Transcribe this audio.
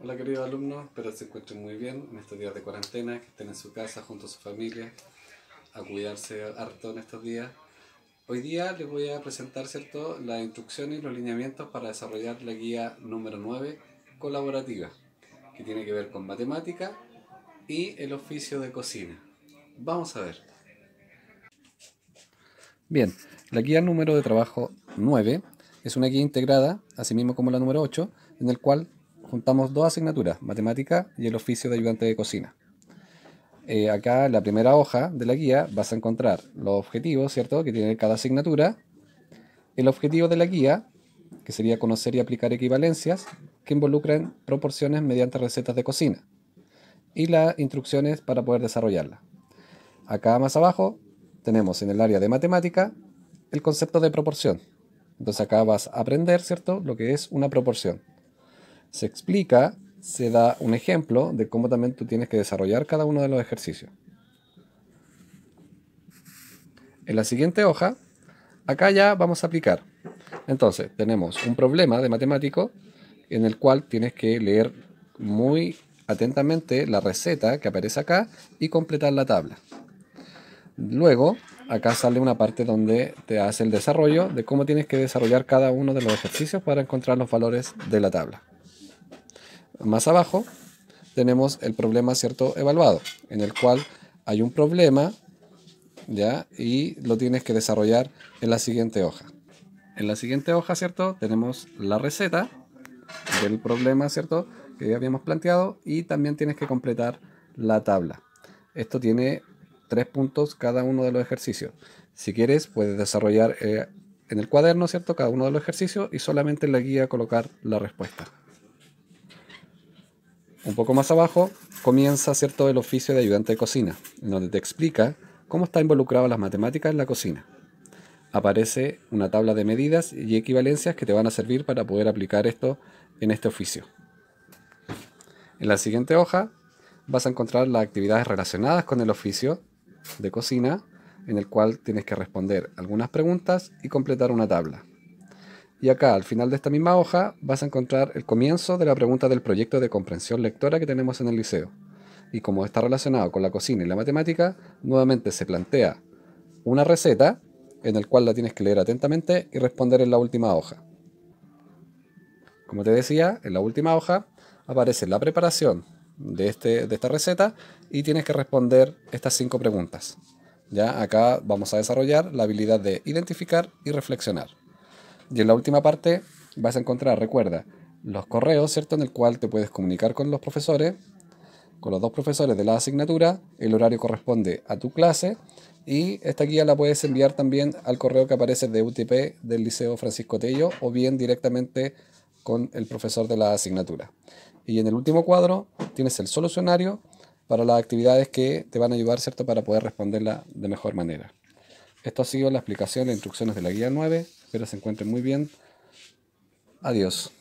Hola queridos alumnos, espero que se encuentren muy bien en estos días de cuarentena, que estén en su casa junto a su familia, a cuidarse harto en estos días. Hoy día les voy a presentar ¿cierto? las instrucciones y los lineamientos para desarrollar la guía número 9 colaborativa, que tiene que ver con matemática y el oficio de cocina. Vamos a ver. Bien, la guía número de trabajo 9 es una guía integrada, así mismo como la número 8, en el cual juntamos dos asignaturas, matemática y el oficio de ayudante de cocina. Eh, acá en la primera hoja de la guía vas a encontrar los objetivos, ¿cierto? Que tiene cada asignatura. El objetivo de la guía, que sería conocer y aplicar equivalencias que involucren proporciones mediante recetas de cocina. Y las instrucciones para poder desarrollarla. Acá más abajo tenemos en el área de matemática el concepto de proporción. Entonces acá vas a aprender, ¿cierto? Lo que es una proporción se explica, se da un ejemplo de cómo también tú tienes que desarrollar cada uno de los ejercicios. En la siguiente hoja, acá ya vamos a aplicar. Entonces, tenemos un problema de matemático en el cual tienes que leer muy atentamente la receta que aparece acá y completar la tabla. Luego, acá sale una parte donde te hace el desarrollo de cómo tienes que desarrollar cada uno de los ejercicios para encontrar los valores de la tabla. Más abajo tenemos el problema cierto evaluado, en el cual hay un problema ¿ya? y lo tienes que desarrollar en la siguiente hoja. En la siguiente hoja, ¿cierto? Tenemos la receta del problema, ¿cierto? Que ya habíamos planteado y también tienes que completar la tabla. Esto tiene tres puntos cada uno de los ejercicios. Si quieres, puedes desarrollar eh, en el cuaderno, ¿cierto? Cada uno de los ejercicios y solamente en la guía colocar la respuesta. Un poco más abajo comienza el oficio de ayudante de cocina, en donde te explica cómo está involucrada las matemáticas en la cocina. Aparece una tabla de medidas y equivalencias que te van a servir para poder aplicar esto en este oficio. En la siguiente hoja vas a encontrar las actividades relacionadas con el oficio de cocina, en el cual tienes que responder algunas preguntas y completar una tabla. Y acá, al final de esta misma hoja, vas a encontrar el comienzo de la pregunta del proyecto de comprensión lectora que tenemos en el liceo. Y como está relacionado con la cocina y la matemática, nuevamente se plantea una receta en el cual la tienes que leer atentamente y responder en la última hoja. Como te decía, en la última hoja aparece la preparación de, este, de esta receta y tienes que responder estas cinco preguntas. Ya acá vamos a desarrollar la habilidad de identificar y reflexionar. Y en la última parte vas a encontrar, recuerda, los correos, ¿cierto? En el cual te puedes comunicar con los profesores, con los dos profesores de la asignatura, el horario corresponde a tu clase y esta guía la puedes enviar también al correo que aparece de UTP del Liceo Francisco Tello o bien directamente con el profesor de la asignatura. Y en el último cuadro tienes el solucionario para las actividades que te van a ayudar, ¿cierto?, para poder responderla de mejor manera. Esto ha sido la explicación e instrucciones de la guía 9 Espero se encuentren muy bien. Adiós.